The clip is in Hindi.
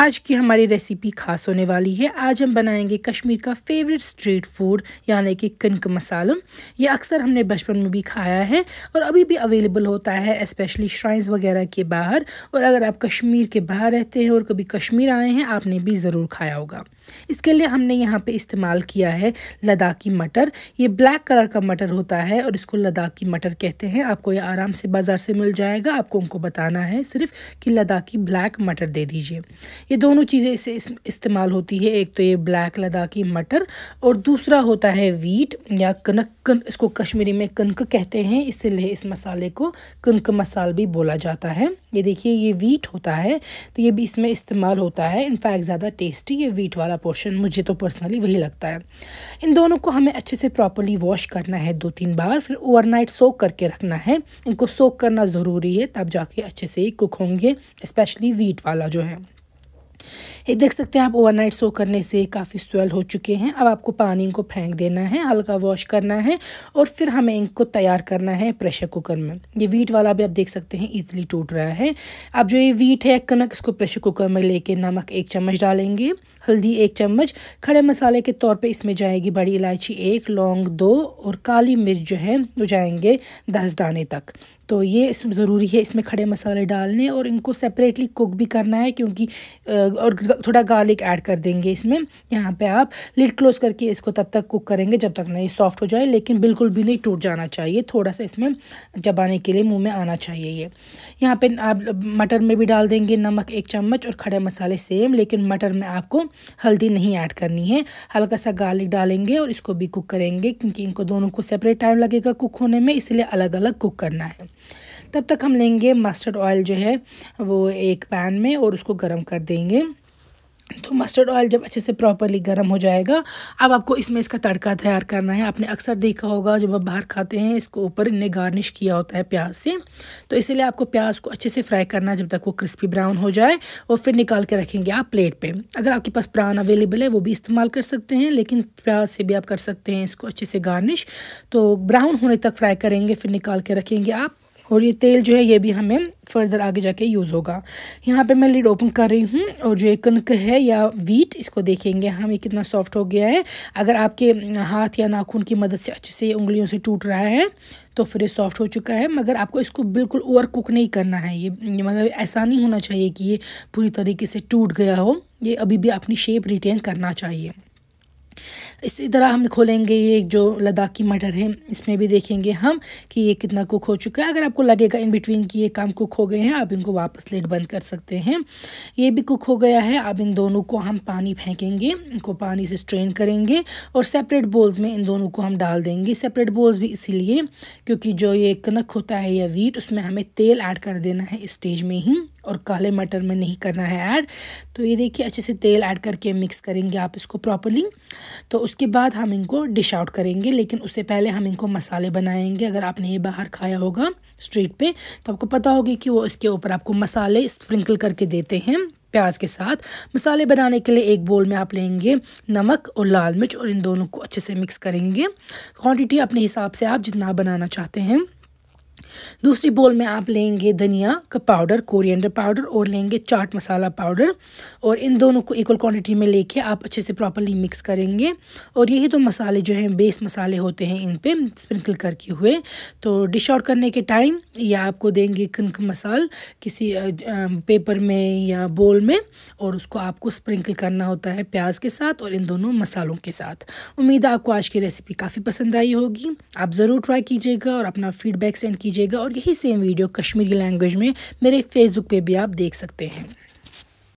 आज की हमारी रेसिपी खास होने वाली है आज हम बनाएंगे कश्मीर का फेवरेट स्ट्रीट फूड यानी कि कनक मसालम ये अक्सर हमने बचपन में भी खाया है और अभी भी अवेलेबल होता है स्पेशली श्राइन्स वगैरह के बाहर और अगर आप कश्मीर के बाहर रहते हैं और कभी कश्मीर आए हैं आपने भी ज़रूर खाया होगा इसके लिए हमने यहाँ पे इस्तेमाल किया है लद्दाखी मटर ये ब्लैक कलर का मटर होता है और इसको लद्दाखी मटर कहते हैं आपको ये आराम से बाज़ार से मिल जाएगा आपको उनको बताना है सिर्फ कि लद्दाखी ब्लैक मटर दे दीजिए ये दोनों चीज़ें इसे इस, इस्तेमाल होती है एक तो ये ब्लैक लद्दाखी मटर और दूसरा होता है वीट या कनक कन, इसको कश्मीरी में कनक कहते हैं इसलिए इस मसाले को कनक मसाल भी बोला जाता है ये देखिए ये वीट होता है तो ये भी इसमें इस्तेमाल होता है इनफैक्ट ज़्यादा टेस्टी ये वीट वाला वाला पोर्शन मुझे तो पर्सनली वही लगता है इन दोनों को हमें अच्छे से प्रॉपरली वॉश करना है दो तीन बार फिर ओवरनाइट सोक करके रखना है इनको सोक करना ज़रूरी है तब जाके अच्छे से कुक होंगे स्पेशली वीट वाला जो है ये देख सकते हैं आप ओवरनाइट सो करने से काफ़ी स्वेल हो चुके हैं अब आपको पानी इनको फेंक देना है हल्का वॉश करना है और फिर हमें इनको तैयार करना है प्रेशर कुकर में ये वीट वाला भी आप देख सकते हैं ईजिली टूट रहा है अब जो ये वीट है कनक इसको प्रेशर कुकर में लेके नमक एक चम्मच डालेंगे हल्दी एक चम्मच खड़े मसाले के तौर पे इसमें जाएगी बड़ी इलायची एक लौंग दो और काली मिर्च जो है वो जाएंगे दस दाने तक तो ये ज़रूरी है इसमें खड़े मसाले डालने और इनको सेपरेटली कुक भी करना है क्योंकि और थोड़ा गार्लिक ऐड कर देंगे इसमें यहाँ पे आप लिड क्लोज करके इसको तब तक कुक करेंगे जब तक नहीं सॉफ्ट हो जाए लेकिन बिल्कुल भी नहीं टूट जाना चाहिए थोड़ा सा इसमें जबाने के लिए मुँह में आना चाहिए ये यहाँ पर आप मटर में भी डाल देंगे नमक एक चम्मच और खड़े मसाले सेम लेकिन मटर में आपको हल्दी नहीं ऐड करनी है हल्का सा गार्लिक डालेंगे और इसको भी कुक करेंगे क्योंकि इनको दोनों को सेपरेट टाइम लगेगा कुक होने में इसलिए अलग अलग कुक करना है तब तक हम लेंगे मस्टर्ड ऑयल जो है वो एक पैन में और उसको गर्म कर देंगे तो मस्टर्ड ऑयल जब अच्छे से प्रॉपरली गर्म हो जाएगा अब आपको इसमें इसका तड़का तैयार करना है आपने अक्सर देखा होगा जब आप बाहर खाते हैं इसको ऊपर इन्हें गार्निश किया होता है प्याज से तो इसीलिए आपको प्याज को अच्छे से फ्राई करना है जब तक वो क्रिस्पी ब्राउन हो जाए और फिर निकाल के रखेंगे आप प्लेट पर अगर आपके पास प्रान अवेलेबल है वो भी इस्तेमाल कर सकते हैं लेकिन प्याज से भी आप कर सकते हैं इसको अच्छे से गार्निश तो ब्राउन होने तक फ्राई करेंगे फिर निकाल के रखेंगे आप और ये तेल जो है ये भी हमें फर्दर आगे जाके यूज़ होगा यहाँ पे मैं लिड ओपन कर रही हूँ और जो ये कनक है या वीट इसको देखेंगे हम ये कितना सॉफ्ट हो गया है अगर आपके हाथ या नाखून की मदद से अच्छे से उंगलियों से टूट रहा है तो फिर ये सॉफ्ट हो चुका है मगर आपको इसको बिल्कुल ओवर कुक नहीं करना है ये मतलब ऐसा नहीं होना चाहिए कि ये पूरी तरीके से टूट गया हो ये अभी भी अपनी शेप रिटेन करना चाहिए इसी तरह हम खोलेंगे ये जो लद्दाखी मटर है इसमें भी देखेंगे हम कि ये कितना कुक हो चुका है अगर आपको लगेगा इन बिटवीन कि ये काम कुक हो गए हैं आप इनको वापस लेट बंद कर सकते हैं ये भी कुक हो गया है अब इन दोनों को हम पानी फेंकेंगे इनको पानी से स्ट्रेन करेंगे और सेपरेट बोल्स में इन दोनों को हम डाल देंगे सेपरेट बोल्स भी इसीलिए क्योंकि जो ये कनक होता है या वीट उसमें हमें तेल ऐड कर देना है स्टेज में ही और काले मटर में नहीं करना है ऐड तो ये देखिए अच्छे से तेल ऐड करके मिक्स करेंगे आप इसको प्रॉपरली तो उसके बाद हम इनको डिश आउट करेंगे लेकिन उससे पहले हम इनको मसाले बनाएंगे अगर आपने ये बाहर खाया होगा स्ट्रीट पे तो आपको पता होगी कि वो इसके ऊपर आपको मसाले स्प्रिंकल करके देते हैं प्याज के साथ मसाले बनाने के लिए एक बोल में आप लेंगे नमक और लाल मिर्च और इन दोनों को अच्छे से मिक्स करेंगे क्वांटिटी अपने हिसाब से आप जितना बनाना चाहते हैं दूसरी बोल में आप लेंगे धनिया का पाउडर कोरिएंडर पाउडर और लेंगे चाट मसाला पाउडर और इन दोनों को इक्वल क्वांटिटी में लेके आप अच्छे से प्रॉपरली मिक्स करेंगे और यही तो मसाले जो हैं बेस मसाले होते हैं इन पे स्प्रिंकल करके हुए तो डिश आउट करने के टाइम या आपको देंगे कनक मसाल किसी पेपर में या बोल में और उसको आपको स्प्रिंकल करना होता है प्याज के साथ और इन दोनों मसालों के साथ उम्मीद है आपको आज की रेसिपी काफ़ी पसंद आई होगी आप ज़रूर ट्राई कीजिएगा और अपना फीडबैक सेंड कीजिएगा और यही सेम वीडियो कश्मीरी लैंग्वेज में मेरे फेसबुक पे भी आप देख सकते हैं